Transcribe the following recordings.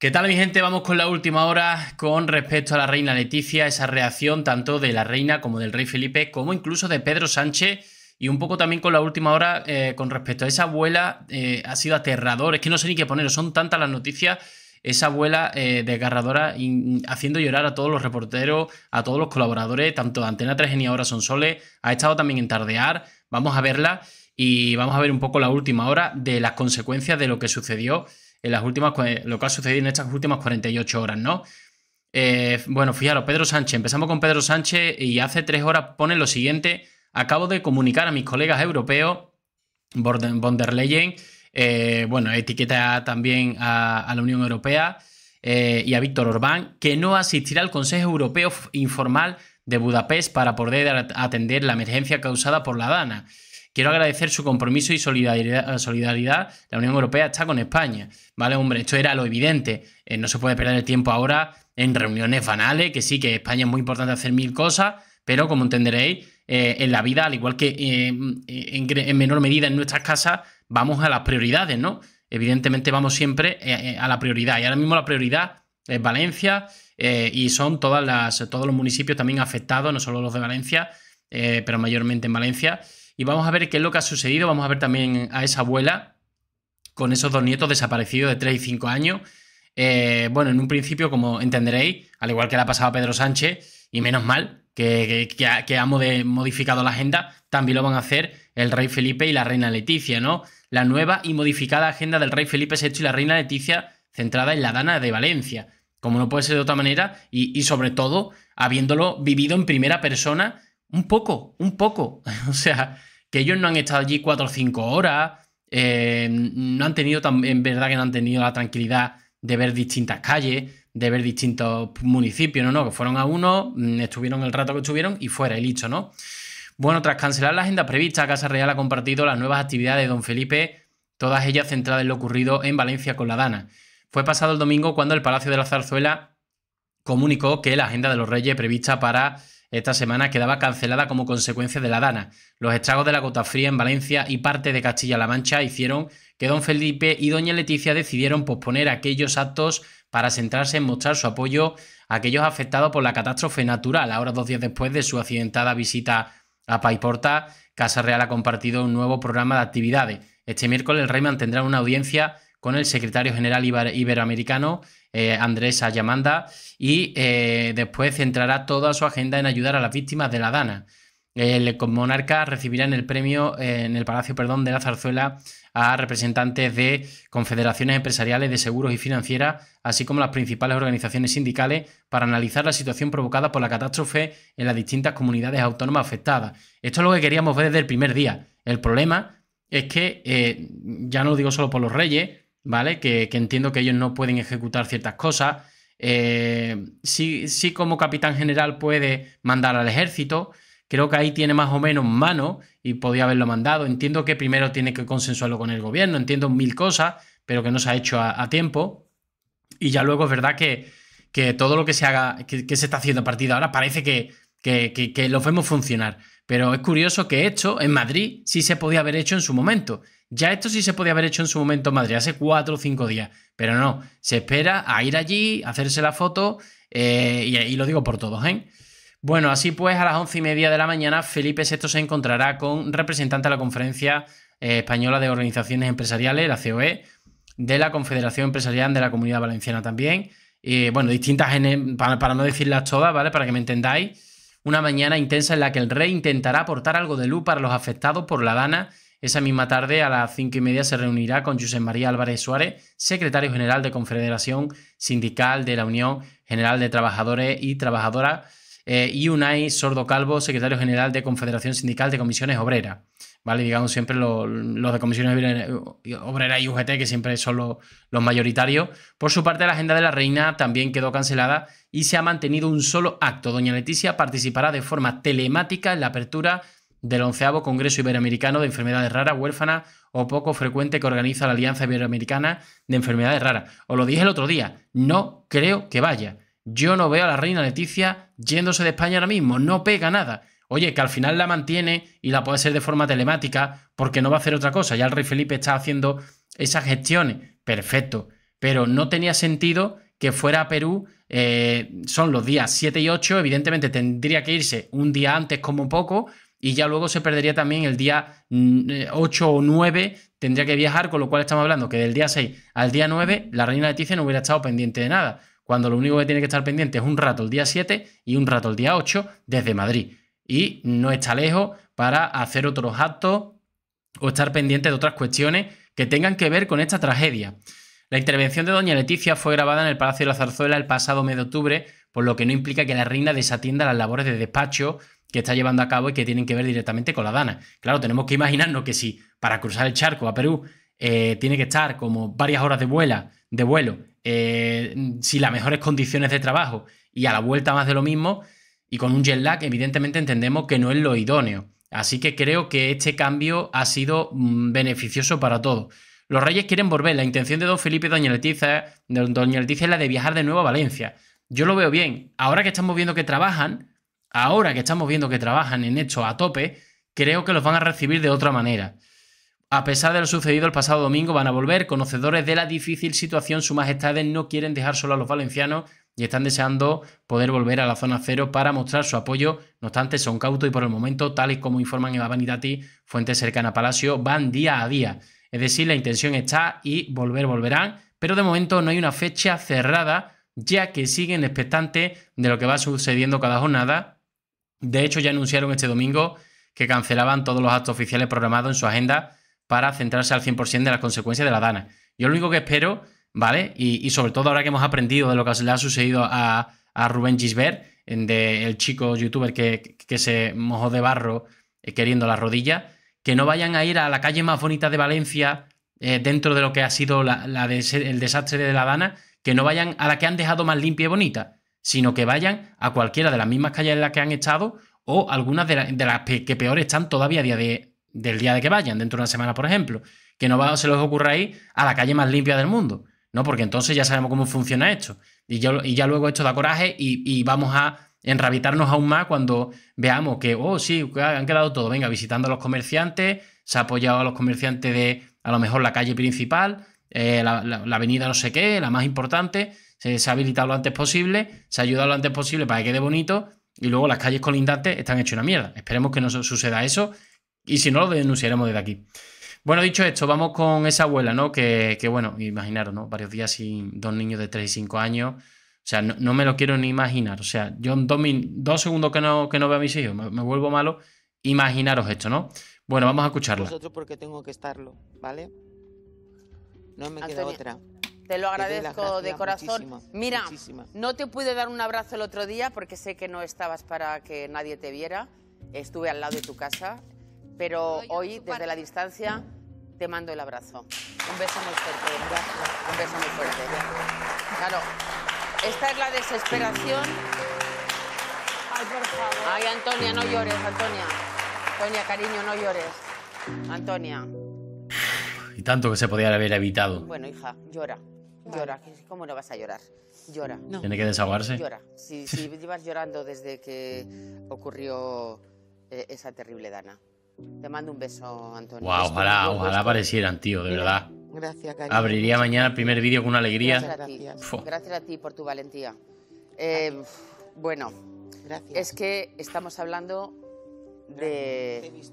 ¿Qué tal mi gente? Vamos con la última hora con respecto a la reina Leticia, esa reacción tanto de la reina como del rey Felipe, como incluso de Pedro Sánchez. Y un poco también con la última hora eh, con respecto a esa abuela, eh, ha sido aterrador, es que no sé ni qué poner, son tantas las noticias, esa abuela eh, desgarradora haciendo llorar a todos los reporteros, a todos los colaboradores, tanto Antena 3 ni ahora son soles, ha estado también en tardear, vamos a verla y vamos a ver un poco la última hora de las consecuencias de lo que sucedió en las últimas, lo que ha sucedido en estas últimas 48 horas, ¿no? Eh, bueno, fijaros, Pedro Sánchez, empezamos con Pedro Sánchez y hace tres horas pone lo siguiente, acabo de comunicar a mis colegas europeos, von der Leyen, eh, bueno, etiqueta también a, la Unión Europea eh, y a Víctor Orbán, que no asistirá al Consejo Europeo informal de Budapest para poder atender la emergencia causada por la Dana. Quiero agradecer su compromiso y solidaridad, la Unión Europea está con España. Vale, hombre, esto era lo evidente. Eh, no se puede perder el tiempo ahora en reuniones banales, que sí, que España es muy importante hacer mil cosas, pero como entenderéis, eh, en la vida, al igual que eh, en, en, menor medida en nuestras casas, vamos a las prioridades, ¿no? Evidentemente vamos siempre a la prioridad. Y ahora mismo la prioridad es Valencia y son todas las, todos los municipios también afectados, no solo los de Valencia, pero mayormente en Valencia. Y vamos a ver qué es lo que ha sucedido. Vamos a ver también a esa abuela con esos dos nietos desaparecidos de 3 y 5 años. Eh, bueno, en un principio, como entenderéis, al igual que le ha pasado a Pedro Sánchez, y menos mal que, ha, modificado la agenda, también lo van a hacer el rey Felipe y la reina Leticia, ¿no? La nueva y modificada agenda del rey Felipe VI y la reina Leticia centrada en la Dana de Valencia, como no puede ser de otra manera, y, y sobre todo habiéndolo vivido en primera persona un poco, un poco. o sea, que ellos no han estado allí cuatro o cinco horas, eh, no han tenido, en verdad que no han tenido la tranquilidad de ver distintas calles, de ver distintos municipios, no, no, que fueron a uno, mm, estuvieron el rato que estuvieron y fuera, el listo, ¿no? Bueno, tras cancelar la agenda prevista, Casa Real ha compartido las nuevas actividades de Don Felipe, todas ellas centradas en lo ocurrido en Valencia con la Dana. Fue pasado el domingo cuando el Palacio de la Zarzuela comunicó que la agenda de los Reyes prevista para esta semana quedaba cancelada como consecuencia de la dana. Los estragos de la gota fría en Valencia y parte de Castilla-La Mancha hicieron que don Felipe y doña Leticia decidieron posponer aquellos actos para centrarse en mostrar su apoyo a aquellos afectados por la catástrofe natural. Ahora, dos días después de su accidentada visita a Paiporta, Casa Real ha compartido un nuevo programa de actividades. Este miércoles el rey mantendrá una audiencia con el secretario general iberoamericano eh, Andrés Ayamanda, y eh, después centrará toda su agenda en ayudar a las víctimas de la Dana. El monarca recibirá en el premio, en el Palacio perdón, de la Zarzuela a representantes de confederaciones empresariales de seguros y financieras, así como las principales organizaciones sindicales, para analizar la situación provocada por la catástrofe en las distintas comunidades autónomas afectadas. Esto es lo que queríamos ver desde el primer día. El problema es que, eh, ya no lo digo solo por los reyes, ¿vale? Que, entiendo que ellos no pueden ejecutar ciertas cosas. Eh, sí, como capitán general puede mandar al ejército. Creo que ahí tiene más o menos mano y podía haberlo mandado. Entiendo que primero tiene que consensuarlo con el gobierno, entiendo mil cosas, pero que no se ha hecho a, tiempo. Y ya luego es verdad que, todo lo que se haga, que, se está haciendo a partir de ahora, parece que, que, que vemos funcionar. Pero es curioso que esto en Madrid sí se podía haber hecho en su momento. Ya esto sí se podía haber hecho en su momento en Madrid, hace cuatro o cinco días, pero no, se espera a ir allí, hacerse la foto, eh, y, lo digo por todos, ¿eh? Bueno, así pues, a las once y media de la mañana, Felipe VI se encontrará con representante de la Conferencia eh, Española de Organizaciones Empresariales, la COE, de la Confederación Empresarial de la Comunidad Valenciana también. y bueno, distintas, para, para no decirlas todas, ¿vale? Para que me entendáis. Una mañana intensa en la que el rey intentará aportar algo de luz para los afectados por la dana esa misma tarde, a las cinco y media, se reunirá con José María Álvarez Suárez, secretario general de Confederación Sindical de la Unión General de Trabajadores y Trabajadoras, eh, y Unai Sordo Calvo, secretario general de Confederación Sindical de Comisiones Obreras. ¿Vale? Digamos siempre los, de comisiones obreras y UGT, que siempre son los mayoritarios. Por su parte, la agenda de la reina también quedó cancelada y se ha mantenido un solo acto. Doña Leticia participará de forma telemática en la apertura del onceavo Congreso Iberoamericano de Enfermedades Raras, huérfana o Poco Frecuente que organiza la Alianza Iberoamericana de Enfermedades Raras. Os lo dije el otro día, no creo que vaya. Yo no veo a la reina Leticia yéndose de España ahora mismo, no pega nada. Oye, que al final la mantiene y la puede hacer de forma telemática porque no va a hacer otra cosa. Ya el rey Felipe está haciendo esas gestiones. Perfecto. Pero no tenía sentido que fuera a Perú eh, son los días 7 y 8, evidentemente tendría que irse un día antes como poco, y ya luego se perdería también el día 8 mm, eh, o 9, tendría que viajar, con lo cual estamos hablando que del día 6 al día 9 la reina Leticia no hubiera estado pendiente de nada, cuando lo único que tiene que estar pendiente es un rato el día 7 y un rato el día 8 desde Madrid. Y no está lejos para hacer otros actos o estar pendiente de otras cuestiones que tengan que ver con esta tragedia. La intervención de doña Leticia fue grabada en el Palacio de la Zarzuela el pasado mes de octubre, por lo que no implica que la reina desatienda las labores de despacho que está llevando a cabo y que tienen que ver directamente con la Dana. Claro, tenemos que imaginarnos que si para cruzar el charco a Perú eh, tiene que estar como varias horas de, vuela, de vuelo, si eh, sin las mejores condiciones de trabajo y a la vuelta más de lo mismo, y con un jet lag, evidentemente entendemos que no es lo idóneo. Así que creo que este cambio ha sido mm, beneficioso para todos. Los reyes quieren volver. La intención de don Felipe y doña Leticia, doña es la de viajar de nuevo a Valencia. Yo lo veo bien. Ahora que estamos viendo que trabajan, ahora que estamos viendo que trabajan en hecho a tope, creo que los van a recibir de otra manera. A pesar de lo sucedido el pasado domingo, van a volver. Conocedores de la difícil situación, sus majestades no quieren dejar solo a los valencianos y están deseando poder volver a la zona cero para mostrar su apoyo. No obstante, son cautos y por el momento, tal y como informan en la Vanidad, fuentes cercanas a Palacio, van día a día. Es decir, la intención está y volver volverán, pero de momento no hay una fecha cerrada ya que siguen expectantes de lo que va sucediendo cada jornada. De hecho, ya anunciaron este domingo que cancelaban todos los actos oficiales programados en su agenda para centrarse al 100% de las consecuencias de la DANA. Yo lo único que espero, ¿vale? Y, sobre todo ahora que hemos aprendido de lo que le ha sucedido a, Rubén Gisbert, del chico youtuber que, que se mojó de barro eh, queriendo la rodilla, que no vayan a ir a la calle más bonita de Valencia, eh, dentro de lo que ha sido el desastre de La dana, que no vayan a la que han dejado más limpia y bonita, sino que vayan a cualquiera de las mismas calles en las que han estado o algunas de, las que peor están todavía día de, del día de que vayan, dentro de una semana, por ejemplo. Que no se les ocurra ir a la calle más limpia del mundo, ¿no? Porque entonces ya sabemos cómo funciona esto. Y, y ya luego esto da coraje y vamos a rabitarnos aún más cuando veamos que, oh, sí, han quedado todo, venga, visitando a los comerciantes, se ha apoyado a los comerciantes de a lo mejor la calle principal, eh, la, avenida no sé qué, la más importante, se, ha habilitado lo antes posible, se ha ayudado lo antes posible para que quede bonito y luego las calles colindantes están hechas una mierda. Esperemos que no suceda eso y si no, lo denunciaremos desde aquí. Bueno, dicho esto, vamos con esa abuela, ¿no? Que, que bueno, imaginaros, ¿no? Varios días sin dos niños de 3 y 5 años sea, no, me lo quiero ni imaginar. O sea, yo en dos, segundos que no, veo a mis hijos me, vuelvo malo. Imaginaros esto, ¿no? Bueno, vamos a escucharlo. porque tengo que estarlo, ¿vale? No me queda otra. Te lo agradezco de corazón. Mira, no te pude dar un abrazo el otro día porque sé que no estabas para que nadie te viera. Estuve al lado de tu casa, pero hoy, desde la distancia, te mando el abrazo. Un beso muy fuerte. Un beso muy fuerte. Claro. Esta es la desesperación. Ay, por favor. Ay, Antonia, no llores, Antonia. Antonia, cariño, no llores. Antonia. Y tanto que se podía haber evitado. Bueno, hija, llora. Llora. ¿Cómo no vas a llorar? Llora. Tiene que desahogarse. Llora. Si, sí, llevas llorando desde que ocurrió eh, esa terrible dana. Te mando un beso, Antonio. Wow, ojalá, ojalá aparecieran, tío, de verdad. Gracias, Abriría mañana el primer vídeo con una alegría. Gracias a ti, por tu valentía. Eh, bueno, es que estamos hablando de,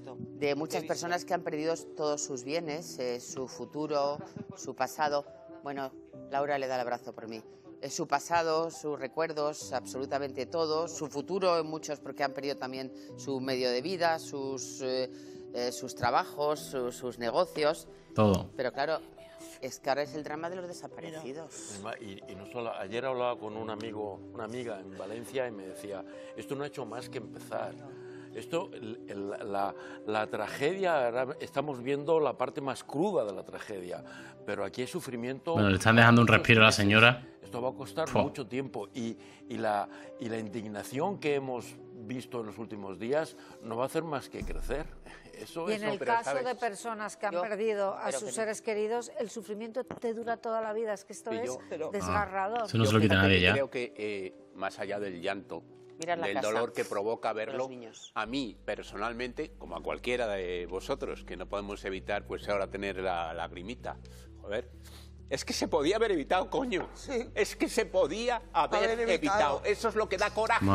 muchas personas que han perdido todos sus bienes, eh, su futuro, su pasado. Bueno, Laura le da el abrazo por mí. Eh, su pasado, sus recuerdos, absolutamente todo, su futuro, muchos porque han perdido también su medio de vida, sus... Eh, sus trabajos, sus negocios. Todo. Pero claro, es que ahora es el drama de los desaparecidos. Y, no solo, ayer hablaba con un amigo, una amiga en Valencia y me decía, esto no ha hecho más que empezar. Esto, la, tragedia, ahora estamos viendo la parte más cruda de la tragedia, pero aquí hay sufrimiento... Bueno, le están dejando un respiro a la señora. Esto va a costar mucho tiempo y, la, y la indignación que hemos visto en los últimos días no va a hacer más que crecer. Eso y en el caso de personas que han perdido a sus seres queridos, el sufrimiento te dura toda la vida. Es que esto es desgarrador. lo quita nadie ya. Creo que eh, más allá del llanto, el del dolor que provoca verlo, a mí personalmente, como a cualquiera de vosotros, que no podemos evitar pues ahora tener la lagrimita, joder, es que se podía haber evitado, coño. Es que se podía haber, evitado. Eso es lo que da coraje.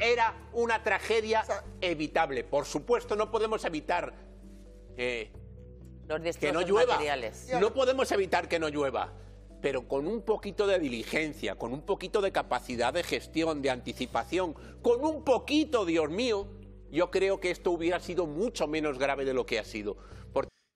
Era una tragedia evitable. Por supuesto, no podemos evitar que no llueva. No podemos evitar que no llueva. Pero con un poquito de diligencia, con un poquito de capacidad de gestión, de anticipación, con un poquito, Dios mío, yo creo que esto hubiera sido mucho menos grave de lo que ha sido.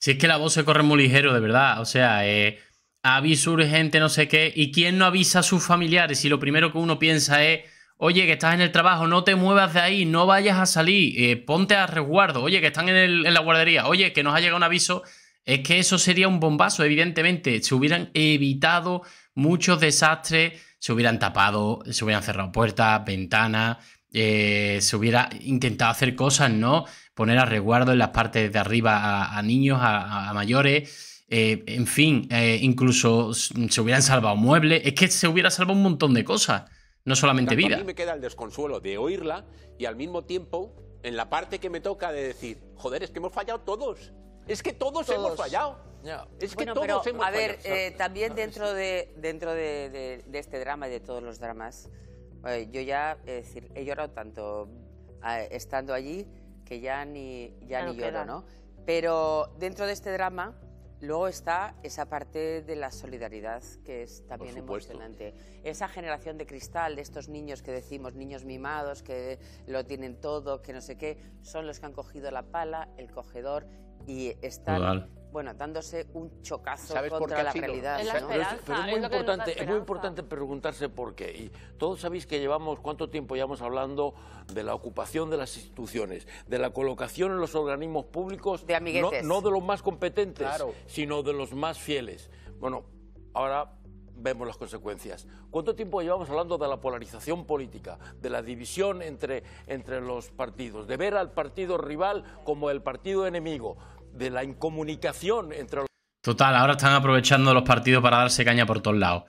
Si es que la voz se corre muy ligero, de verdad. O sea, eh, aviso urgente, no sé qué, y quién no avisa a sus familiares y lo primero que uno piensa es, oye, que estás en el trabajo, no te muevas de ahí, no vayas a salir, eh, ponte a resguardo, oye, que están en, la guardería, oye, que nos ha llegado un aviso, es que eso sería un bombazo, evidentemente, se hubieran evitado muchos desastres, se hubieran tapado, se hubieran cerrado puertas, ventanas, eh, se hubiera intentado hacer cosas, ¿no? Poner a resguardo en las partes de arriba a, niños, a, a mayores eh, en fin, eh, incluso se hubieran salvado muebles. Es que se hubiera salvado un montón de cosas, no solamente vida. A mí me queda el desconsuelo de oírla y al mismo tiempo en la parte que me toca de decir, joder, es que hemos fallado todos. Es que todos, hemos fallado. Es que todos pero, a ver, eh, también dentro, de, dentro de, este drama y de todos los dramas, yo ya decir, he llorado tanto estando allí que ya ni, ya ni lloro, ¿no? Pero dentro de este drama Luego está esa parte de la solidaridad que es también emocionante. Esa generación de cristal de estos niños que decimos, niños mimados, que lo tienen todo, que no sé qué, son los que han cogido la pala, el cogedor y están bueno, dándose un chocazo contra la realidad. Es, pero es, muy, importante, es muy importante preguntarse por qué. Y todos sabéis que llevamos cuánto tiempo llevamos hablando de la ocupación de las instituciones, de la colocación en los organismos públicos, de no, no, de los más competentes, sino de los más fieles. Bueno, ahora vemos las consecuencias. ¿Cuánto tiempo llevamos hablando de la polarización política, de la división entre, entre los partidos, de ver al partido rival como el partido enemigo? de la incomunicación entre los... Total, ahora están aprovechando los partidos para darse caña por todos lados.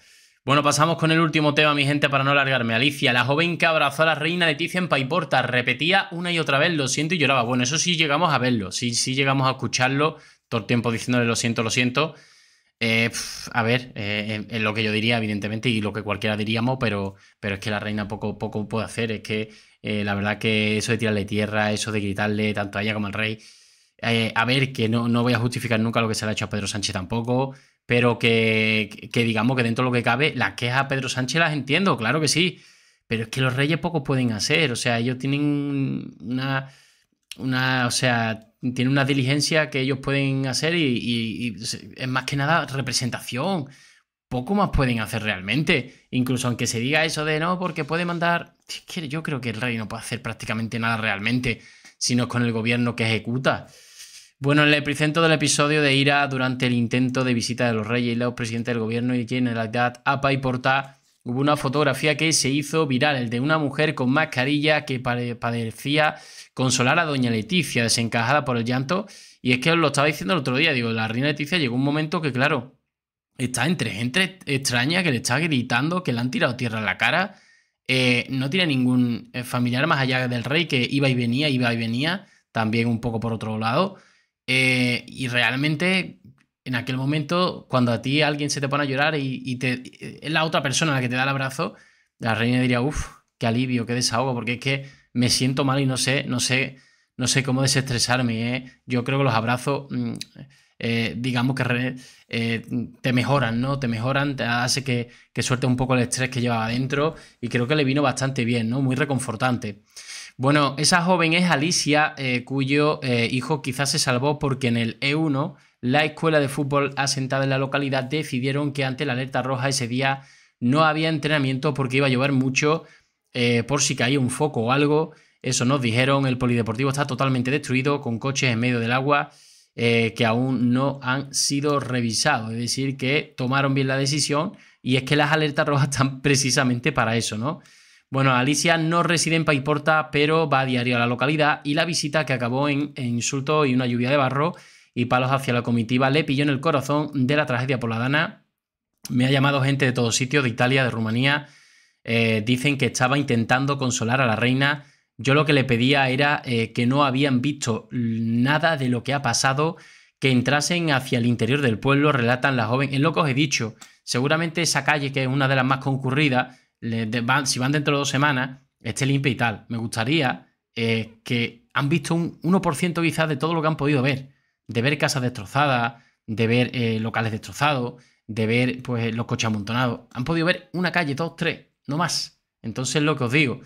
Bueno, pasamos con el último tema, mi gente, para no alargarme. Alicia, la joven que abrazó a la reina Leticia en Paiporta, repetía una y otra vez lo siento y lloraba. Bueno, eso sí llegamos a verlo, sí, sí llegamos a escucharlo todo el tiempo diciéndole lo siento, lo siento. Eh, a ver, eh, eh, es lo que yo diría, evidentemente, y lo que cualquiera diríamos, pero, pero es que la reina poco, poco puede hacer. Es que la verdad que eso de tirarle tierra, eso de gritarle tanto a ella como al rey, eh, a ver, que no, voy a justificar nunca lo que se le ha hecho a Pedro Sánchez tampoco, pero que, digamos que dentro de lo que cabe, las quejas a Pedro Sánchez las entiendo, claro que sí, pero es que los reyes poco pueden hacer, o sea, ellos tienen una, una o sea, tienen una diligencia que ellos pueden hacer y, y es más que nada representación, poco más pueden hacer realmente, incluso aunque se diga eso de no, porque puede mandar, yo creo que el rey no puede hacer prácticamente nada realmente sino con el gobierno que ejecuta. Bueno, en el epicentro del episodio de Ira, durante el intento de visita de los reyes y los presidentes del gobierno y generalidad en la APA y Porta, hubo una fotografía que se hizo viral, el de una mujer con mascarilla que parecía consolar a doña Leticia, desencajada por el llanto. Y es que os lo estaba diciendo el otro día, digo, la reina Leticia llegó un momento que, claro, está entre gente extraña que le está gritando, que le han tirado tierra a la cara eh, no tiene ningún eh, familiar más allá del rey que iba y venía, iba y venía, también un poco por otro lado. Eh, y realmente en aquel momento, cuando a ti alguien se te pone a llorar y, te, es la otra persona la que te da el abrazo, la reina diría, uff, qué alivio, qué desahogo, porque es que me siento mal y no sé, no sé, no sé cómo desestresarme. Yo creo que los abrazos... Mm, eh, digamos que eh, te mejoran, ¿no? Te mejoran, te hace que, suelte un poco el estrés que llevaba adentro y creo que le vino bastante bien, ¿no? Muy reconfortante. Bueno, esa joven es Alicia, eh, cuyo hijo quizás se salvó porque en el E1 la escuela de fútbol asentada en la localidad decidieron que ante la alerta roja ese día no había entrenamiento porque iba a llover mucho por si caía un foco o algo. Eso nos dijeron, el polideportivo está totalmente destruido, con coches en medio del agua. Eh, que aún no han sido revisados. Es decir, que tomaron bien la decisión y es que las alertas rojas están precisamente para eso, ¿no? Bueno, Alicia no reside en Paiporta, pero va a diario a la localidad y la visita que acabó en, insulto y una lluvia de barro y palos hacia la comitiva le pilló en el corazón de la tragedia poladana. Me ha llamado gente de todos sitios, de Italia, de Rumanía. Eh, dicen que estaba intentando consolar a la reina yo lo que le pedía era eh, que no habían visto nada de lo que ha pasado, que entrasen hacia el interior del pueblo, relatan la joven. Es lo que os he dicho, seguramente esa calle, que es una de las más concurridas, si van dentro de dos semanas, esté limpia y tal. Me gustaría eh, que han visto un 1% quizás de todo lo que han podido ver, de ver casas destrozadas, de ver eh, locales destrozados, de ver pues, los coches amontonados. Han podido ver una calle, dos, tres, no más. Entonces lo que os digo,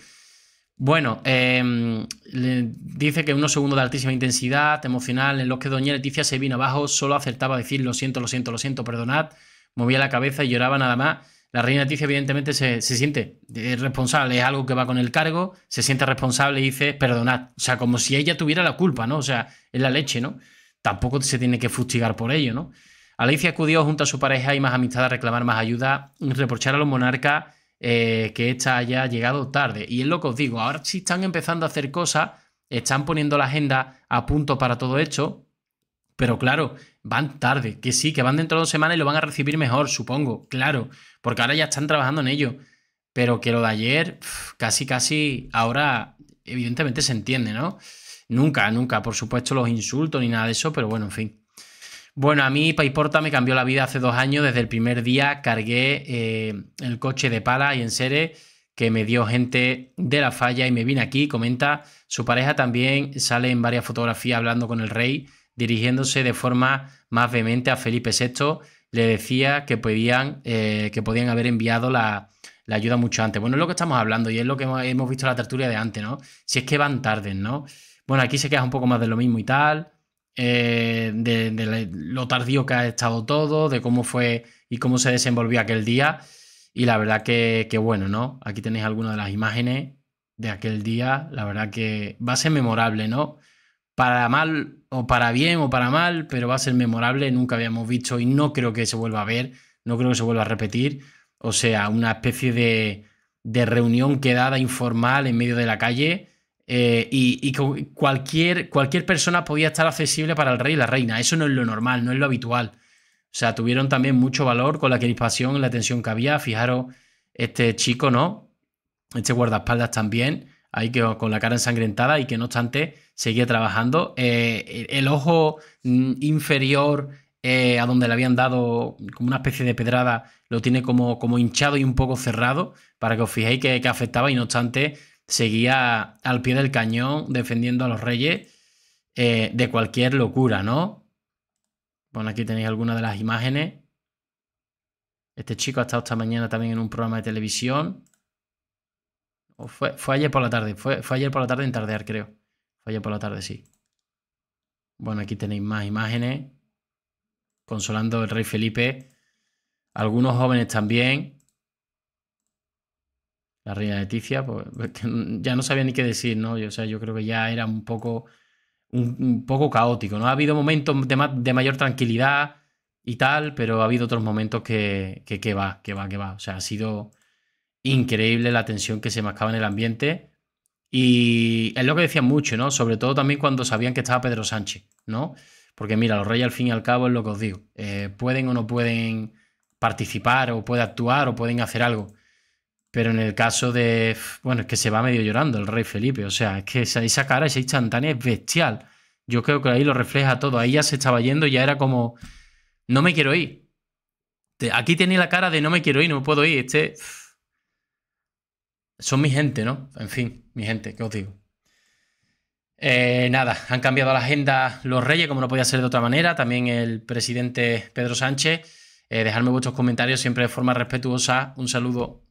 bueno, em, dice que unos segundos de altísima intensidad emocional en los que Doña Leticia se vino abajo, solo acertaba a decir lo siento, lo siento, lo siento, perdonad, movía la cabeza y lloraba nada más. La reina Leticia evidentemente se, se siente eh, responsable, es algo que va con el cargo, se siente responsable y dice perdonad, o sea, como si ella tuviera la culpa, ¿no? O sea, es la leche, ¿no? Tampoco se tiene que fustigar por ello, ¿no? Alicia acudió junto a su pareja y más amistad a reclamar más ayuda, reprochar a los monarcas eh, que esta haya llegado tarde. Y es lo que os digo, ahora sí están empezando a hacer cosas, están poniendo la agenda a punto para todo esto, pero claro, van tarde, que sí, que van dentro de dos semanas y lo van a recibir mejor, supongo, claro, porque ahora ya están trabajando en ello. Pero que lo de ayer, casi, casi, ahora evidentemente se entiende, ¿no? Nunca, nunca, por supuesto, los insultos ni nada de eso, pero bueno, en fin. Bueno, a mí Paiporta me cambió la vida hace dos años. Desde el primer día cargué eh, el coche de pala y en que me dio gente de la falla y me vine aquí. Comenta, su pareja también sale en varias fotografías hablando con el rey, dirigiéndose de forma más vehemente a Felipe VI. Le decía que podían, eh, que podían haber enviado la, la ayuda mucho antes. Bueno, es lo que estamos hablando y es lo que hemos visto en la tertulia de antes, ¿no? Si es que van tardes, ¿no? Bueno, aquí se queda un poco más de lo mismo y tal. Eh, de, lo tardío que ha estado todo, de cómo fue y cómo se desenvolvió aquel día. Y la verdad que, bueno, ¿no? Aquí tenéis algunas de las imágenes de aquel día. La verdad que va a ser memorable, ¿no? Para mal o para bien o para mal, pero va a ser memorable. Nunca habíamos visto y no creo que se vuelva a ver, no creo que se vuelva a repetir. O sea, una especie de, de reunión quedada informal en medio de la calle eh, y, cualquier, cualquier persona podía estar accesible para el rey y la reina. Eso no es lo normal, no es lo habitual. O sea, tuvieron también mucho valor con la crispación y la tensión que había. Fijaros, este chico, ¿no? Este guardaespaldas también, ahí que, con la cara ensangrentada y que no obstante seguía trabajando. Eh, el, ojo mm, inferior eh, a donde le habían dado como una especie de pedrada, lo tiene como, como hinchado y un poco cerrado, para que os fijéis que, que afectaba y no obstante seguía al pie del cañón defendiendo a los reyes eh, de cualquier locura, ¿no? Bueno, aquí tenéis algunas de las imágenes. Este chico ha estado esta mañana también en un programa de televisión. fue, ayer por la tarde, fue, fue ayer por la tarde en Tardear, creo. Fue ayer por la tarde, sí. Bueno, aquí tenéis más imágenes. Consolando al rey Felipe. Algunos jóvenes también la reina Leticia, pues, ya no sabía ni qué decir, ¿no? Yo, o sea, yo creo que ya era un poco, un, poco caótico, ¿no? Ha habido momentos de, mayor tranquilidad y tal, pero ha habido otros momentos que, que, va, que va, que va. O sea, ha sido increíble la tensión que se marcaba en el ambiente. Y es lo que decían mucho, ¿no? Sobre todo también cuando sabían que estaba Pedro Sánchez, ¿no? Porque mira, los reyes al fin y al cabo es lo que os digo. Eh, pueden o no pueden participar o pueden actuar o pueden hacer algo pero en el caso de. Bueno, es que se va medio llorando el rey Felipe. O sea, es que esa, cara, esa instantánea es bestial. Yo creo que ahí lo refleja todo. Ahí ya se estaba yendo ya era como. No me quiero ir. Aquí tenía la cara de no me quiero ir, no me puedo ir. Este. Son mi gente, ¿no? En fin, mi gente, ¿qué os digo? Eh, nada, han cambiado la agenda los reyes, como no podía ser de otra manera. También el presidente Pedro Sánchez. Eh, dejadme vuestros comentarios siempre de forma respetuosa. Un saludo.